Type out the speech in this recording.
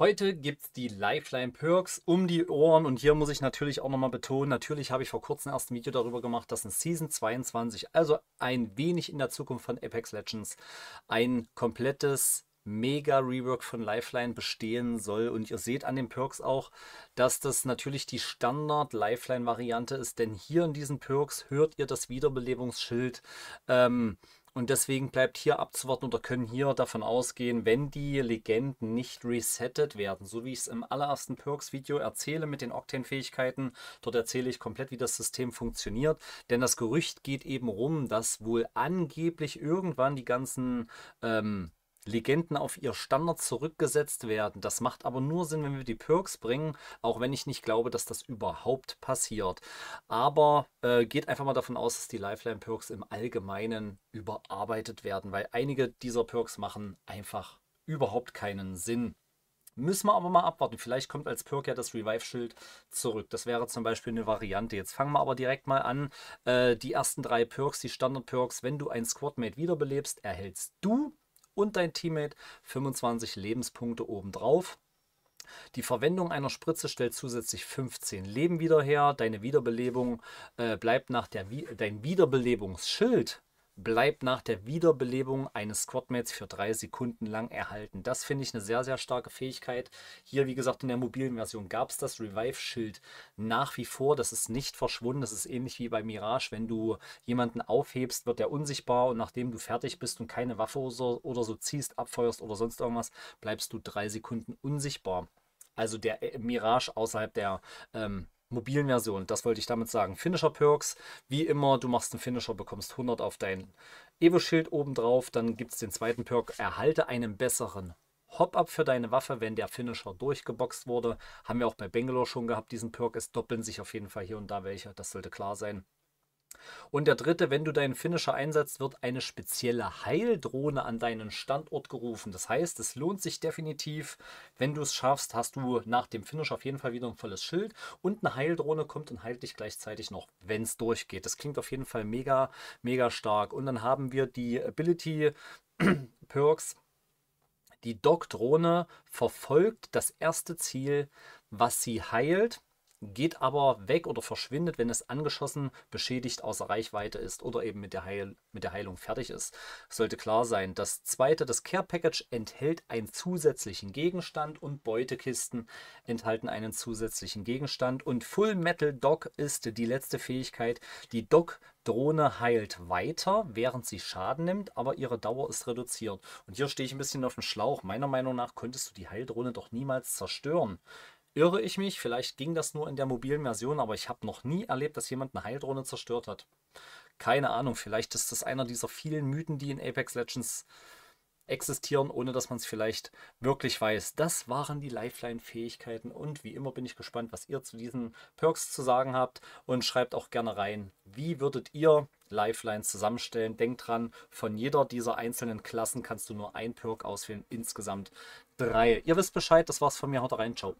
Heute gibt es die Lifeline Perks um die Ohren und hier muss ich natürlich auch nochmal betonen, natürlich habe ich vor kurzem erst ein Video darüber gemacht, dass in Season 22, also ein wenig in der Zukunft von Apex Legends, ein komplettes Mega-Rework von Lifeline bestehen soll. Und ihr seht an den Perks auch, dass das natürlich die Standard-Lifeline-Variante ist, denn hier in diesen Perks hört ihr das Wiederbelebungsschild. Ähm, und deswegen bleibt hier abzuwarten oder können hier davon ausgehen, wenn die Legenden nicht resettet werden, so wie ich es im allerersten Perks-Video erzähle mit den Octane-Fähigkeiten, dort erzähle ich komplett, wie das System funktioniert, denn das Gerücht geht eben rum, dass wohl angeblich irgendwann die ganzen ähm, Legenden auf ihr Standard zurückgesetzt werden. Das macht aber nur Sinn, wenn wir die Perks bringen, auch wenn ich nicht glaube, dass das überhaupt passiert. Aber äh, geht einfach mal davon aus, dass die Lifeline-Perks im Allgemeinen überarbeitet werden, weil einige dieser Perks machen einfach überhaupt keinen Sinn. Müssen wir aber mal abwarten. Vielleicht kommt als Perk ja das Revive-Schild zurück. Das wäre zum Beispiel eine Variante. Jetzt fangen wir aber direkt mal an. Äh, die ersten drei Perks, die Standard-Perks, wenn du ein Squadmate wiederbelebst, erhältst du und dein Teammate 25 Lebenspunkte obendrauf. Die Verwendung einer Spritze stellt zusätzlich 15 Leben wieder her. Deine Wiederbelebung äh, bleibt nach der Vi dein Wiederbelebungsschild bleibt nach der Wiederbelebung eines Squadmates für drei Sekunden lang erhalten. Das finde ich eine sehr, sehr starke Fähigkeit. Hier, wie gesagt, in der mobilen Version gab es das Revive-Schild nach wie vor. Das ist nicht verschwunden. Das ist ähnlich wie bei Mirage. Wenn du jemanden aufhebst, wird er unsichtbar und nachdem du fertig bist und keine Waffe oder so ziehst, abfeuerst oder sonst irgendwas, bleibst du drei Sekunden unsichtbar. Also der äh, Mirage außerhalb der ähm, mobilen Version. Das wollte ich damit sagen. Finisher Perks, wie immer, du machst einen Finisher, bekommst 100 auf dein Evo-Schild obendrauf. Dann gibt es den zweiten Perk, erhalte einen besseren Hop-Up für deine Waffe, wenn der Finisher durchgeboxt wurde. Haben wir auch bei Bangalore schon gehabt, diesen Perk. Es doppeln sich auf jeden Fall hier und da welche, das sollte klar sein. Und der dritte, wenn du deinen Finisher einsetzt, wird eine spezielle Heildrohne an deinen Standort gerufen. Das heißt, es lohnt sich definitiv. Wenn du es schaffst, hast du nach dem Finish auf jeden Fall wieder ein volles Schild. Und eine Heildrohne kommt und heilt dich gleichzeitig noch, wenn es durchgeht. Das klingt auf jeden Fall mega, mega stark. Und dann haben wir die Ability Perks. Die dog drohne verfolgt das erste Ziel, was sie heilt geht aber weg oder verschwindet, wenn es angeschossen, beschädigt, außer Reichweite ist oder eben mit der, Heil mit der Heilung fertig ist. Sollte klar sein. Das zweite, das Care Package enthält einen zusätzlichen Gegenstand und Beutekisten enthalten einen zusätzlichen Gegenstand. Und Full Metal Dock ist die letzte Fähigkeit. Die dock Drohne heilt weiter, während sie Schaden nimmt, aber ihre Dauer ist reduziert. Und hier stehe ich ein bisschen auf dem Schlauch. Meiner Meinung nach konntest du die Heildrohne doch niemals zerstören. Irre ich mich? Vielleicht ging das nur in der mobilen Version, aber ich habe noch nie erlebt, dass jemand eine Heildrohne zerstört hat. Keine Ahnung, vielleicht ist das einer dieser vielen Mythen, die in Apex Legends existieren, ohne dass man es vielleicht wirklich weiß. Das waren die Lifeline-Fähigkeiten und wie immer bin ich gespannt, was ihr zu diesen Perks zu sagen habt und schreibt auch gerne rein, wie würdet ihr Lifelines zusammenstellen? Denkt dran, von jeder dieser einzelnen Klassen kannst du nur ein Perk auswählen, insgesamt drei. Ihr wisst Bescheid, das war's von mir, haut rein, ciao.